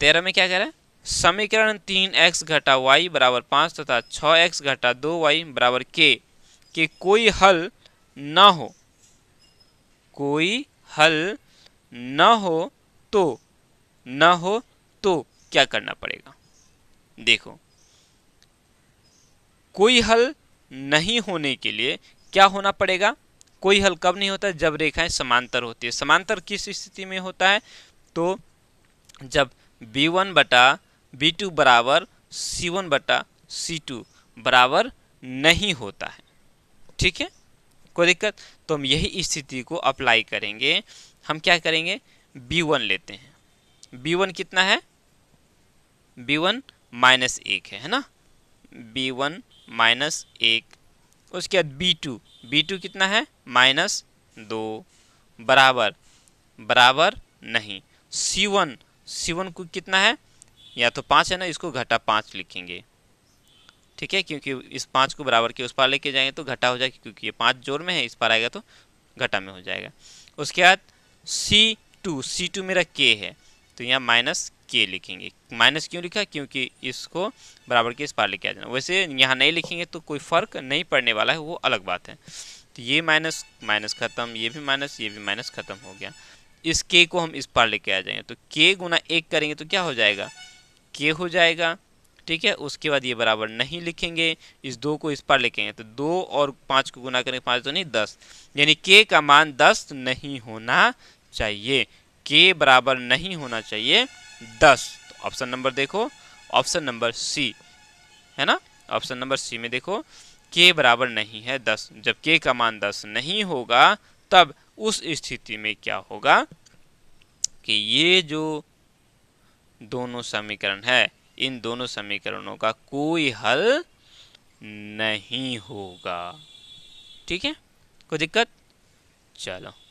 तेरह में क्या कह रहा है समीकरण तीन एक्स घटा वाई बराबर पाँच तथा छः एक्स घटा दो वाई बराबर के कि कोई हल ना हो कोई हल न हो तो न हो तो क्या करना पड़ेगा देखो कोई हल नहीं होने के लिए क्या होना पड़ेगा कोई हल कब नहीं होता जब रेखाएं समांतर होती है समांतर किस स्थिति में होता है तो जब बी वन बटा बी टू बराबर सी वन बटा सी टू बराबर नहीं होता है ठीक है कोई दिक्कत तो हम यही स्थिति को अप्लाई करेंगे हम क्या करेंगे बी वन लेते हैं बी वन कितना है बी वन माइनस एक है ना बी वन माइनस एक उसके बाद बी टू बी टू कितना है माइनस दो बराबर बराबर नहीं सी वन सी वन को कितना है या तो पाँच है ना इसको घटा पाँच लिखेंगे ठीक है क्योंकि इस पाँच को बराबर के उस पार लेके जाएंगे तो घटा हो जाएगा क्योंकि ये पाँच जोर में है इस पार आएगा तो घटा में हो जाएगा उसके बाद सी टू सी टू मेरा के है तो यहाँ माइनस के लिखेंगे माइनस क्यों लिखा क्योंकि इसको बराबर के इस पार लेके आ जाना वैसे यहाँ नहीं लिखेंगे तो कोई फ़र्क नहीं पड़ने वाला है वो अलग बात है तो ये माइनस माइनस ख़त्म ये भी माइनस ये भी माइनस ख़त्म हो गया इस के को हम इस पार लेके आ जाएंगे तो के गुना एक करेंगे तो क्या हो जाएगा के हो जाएगा ठीक है उसके बाद ये बराबर नहीं लिखेंगे इस दो को इस पार लिखेंगे तो दो और पाँच को गुना करेंगे पाँच तो नहीं दस यानी के का मान दस नहीं होना चाहिए के बराबर नहीं होना चाहिए दस तो ऑप्शन नंबर देखो ऑप्शन नंबर सी है ना ऑप्शन नंबर सी में देखो के बराबर नहीं है दस जब के का मान दस नहीं होगा तब उस स्थिति में क्या होगा कि ये जो दोनों समीकरण है इन दोनों समीकरणों का कोई हल नहीं होगा ठीक है कोई दिक्कत चलो